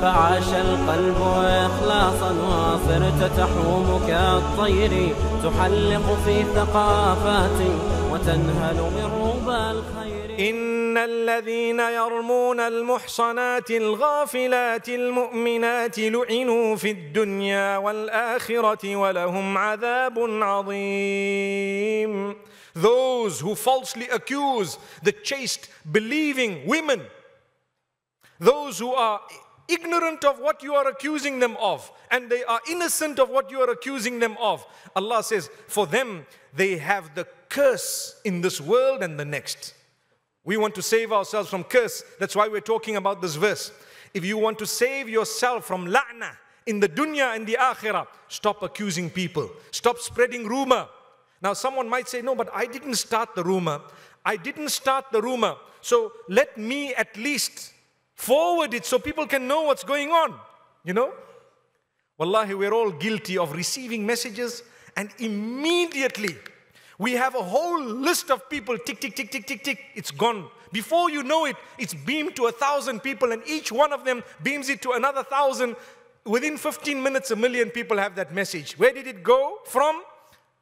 فعاش القلب إخلاصا وصرت تحوم كالطير تحلق في ثقافات وتنهل من ربى الخير إن الذين يرمون المحصنات الغافلات المؤمنات لعنوا في الدنيا والآخرة ولهم عذاب عظيم Those who falsely accuse the chaste believing women Those who are ignorant of what you are accusing them of, and they are innocent of what you are accusing them of. Allah says, For them, they have the curse in this world and the next. We want to save ourselves from curse. That's why we're talking about this verse. If you want to save yourself from la'na in the dunya and the akhirah, stop accusing people, stop spreading rumor. Now, someone might say, No, but I didn't start the rumor. I didn't start the rumor. So let me at least Forward it so people can know what's going on, you know? Wallahi, we're all guilty of receiving messages and immediately we have a whole list of people tick, tick, tick, tick, tick, tick, it's gone. Before you know it, it's beamed to a thousand people and each one of them beams it to another thousand. Within 15 minutes, a million people have that message. Where did it go from?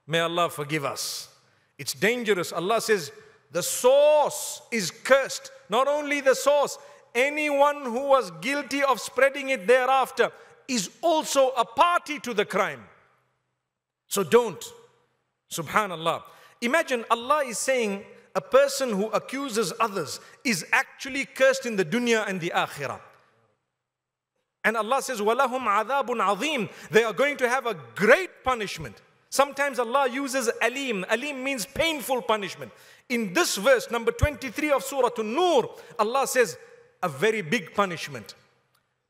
May Allah forgive us. It's dangerous. Allah says, the source is cursed. Not only the source, anyone who was guilty of spreading it thereafter is also a party to the crime. So don't. Subhanallah. Imagine Allah is saying a person who accuses others is actually cursed in the dunya and the akhirah. And Allah says, وَلَهُمْ عَذَابٌ عَظِيمٌ They are going to have a great punishment. Sometimes Allah uses alim. Alim means painful punishment. In this verse, number 23 of Surah An-Nur, Allah says, a very big punishment.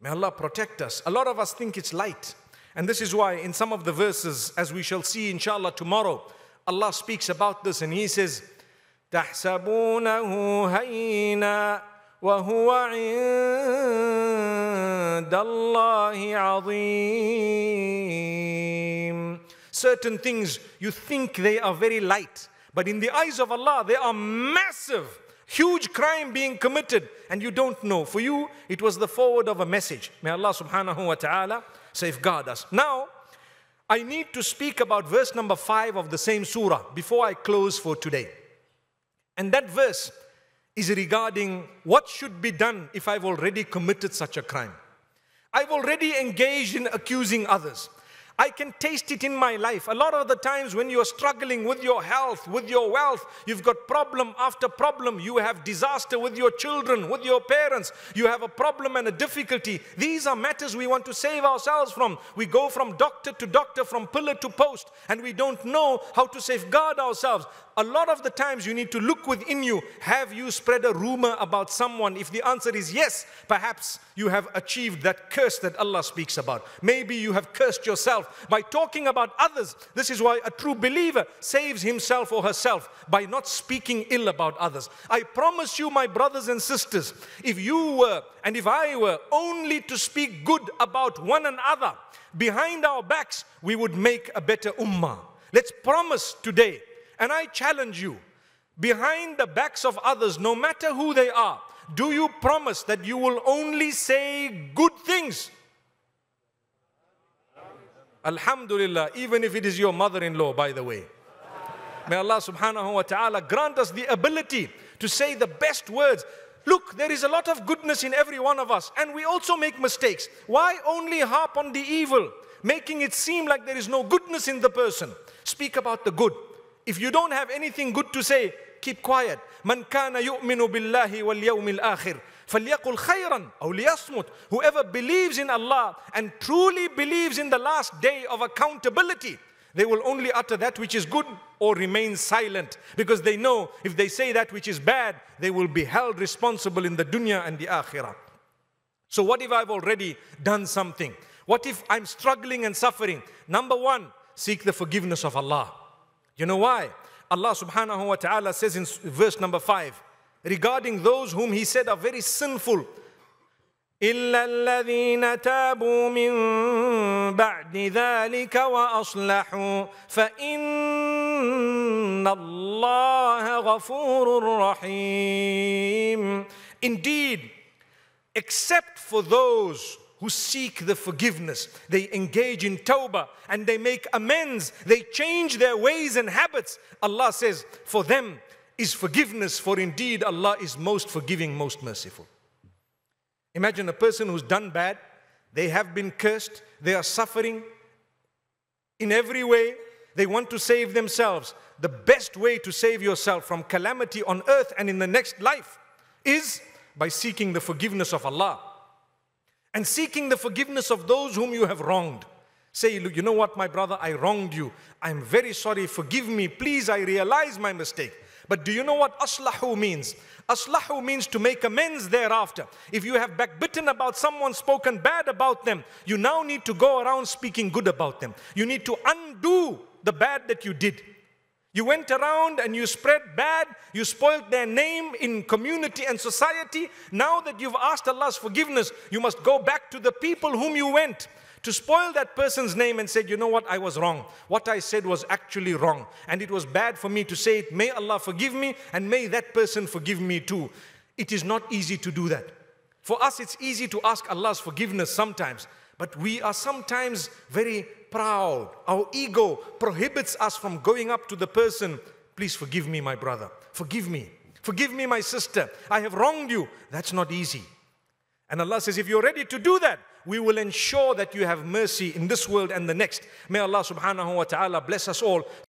May Allah protect us. A lot of us think it's light. And this is why, in some of the verses, as we shall see inshallah tomorrow, Allah speaks about this and He says, تحسبونه هينا وهو عند الله عظيم Certain things you think they are very light, but in the eyes of Allah they are massive. Huge crime being committed and you don't know. For you, it was the forward of a message. May Allah subhanahu wa ta'ala safeguard us. Now, I need to speak about verse number five of the same surah before I close for today. And that verse is regarding what should be done if I've already committed such a crime. I've already engaged in accusing others. I can taste it in my life. A lot of the times when you're struggling with your health, with your wealth, you've got problem after problem. You have disaster with your children, with your parents. You have a problem and a difficulty. These are matters we want to save ourselves from. We go from doctor to doctor, from pillar to post, and we don't know how to safeguard ourselves a lot of the times you need to look within you. Have you spread a rumor about someone? If the answer is yes, perhaps you have achieved that curse that Allah speaks about. Maybe you have cursed yourself by talking about others. This is why a true believer saves himself or herself by not speaking ill about others. I promise you, my brothers and sisters, if you were and if I were only to speak good about one another behind our backs, we would make a better ummah. Let's promise today and I challenge you, behind the backs of others, no matter who they are, do you promise that you will only say good things? Alhamdulillah, even if it is your mother in law, by the way. May Allah subhanahu wa ta'ala grant us the ability to say the best words. Look, there is a lot of goodness in every one of us, and we also make mistakes. Why only harp on the evil, making it seem like there is no goodness in the person? Speak about the good, if you don't have anything good to say, keep quiet. من كان يؤمن بالله واليوم الآخر akhir. فَلْيَقُلْ خَيْرًا أَوْ لِيَصْمُتْ Whoever believes in Allah and truly believes in the last day of accountability, they will only utter that which is good or remain silent because they know if they say that which is bad, they will be held responsible in the dunya and the akhirah. So, what if I've already done something? What if I'm struggling and suffering? Number one, seek the forgiveness of Allah. You know why? Allah subhanahu wa ta'ala says in verse number 5 regarding those whom He said are very sinful. إلا الذين تابوا من بعد ذلك وأصلحوا فإن الله غفور رحيم Indeed, except for those who seek the forgiveness. They engage in tawbah and they make amends. They change their ways and habits. Allah says, For them is forgiveness, for indeed Allah is most forgiving, most merciful. Imagine a person who's done bad, they have been cursed, they are suffering in every way, they want to save themselves. The best way to save yourself from calamity on earth and in the next life is by seeking the forgiveness of Allah and seeking the forgiveness of those whom you have wronged. Say, you know what, my brother, I wronged you. I'm very sorry. Forgive me. Please, I realize my mistake. But do you know what aslahu means? Aslahu means to make amends thereafter. If you have backbitten about someone, spoken bad about them, you now need to go around speaking good about them. You need to undo the bad that you did. You went around and you spread bad, you spoilt their name in community and society. Now that you've asked Allah's forgiveness, you must go back to the people whom you went to spoil that person's name and said, you know what, I was wrong. What I said was actually wrong. And it was bad for me to say it. May Allah forgive me and may that person forgive me too. It is not easy to do that. For us, it's easy to ask Allah's forgiveness sometimes. But we are sometimes very proud. Our ego prohibits us from going up to the person, please forgive me, my brother. Forgive me. Forgive me, my sister. I have wronged you. That's not easy. And Allah says, if you're ready to do that, we will ensure that you have mercy in this world and the next. May Allah subhanahu wa ta'ala bless us all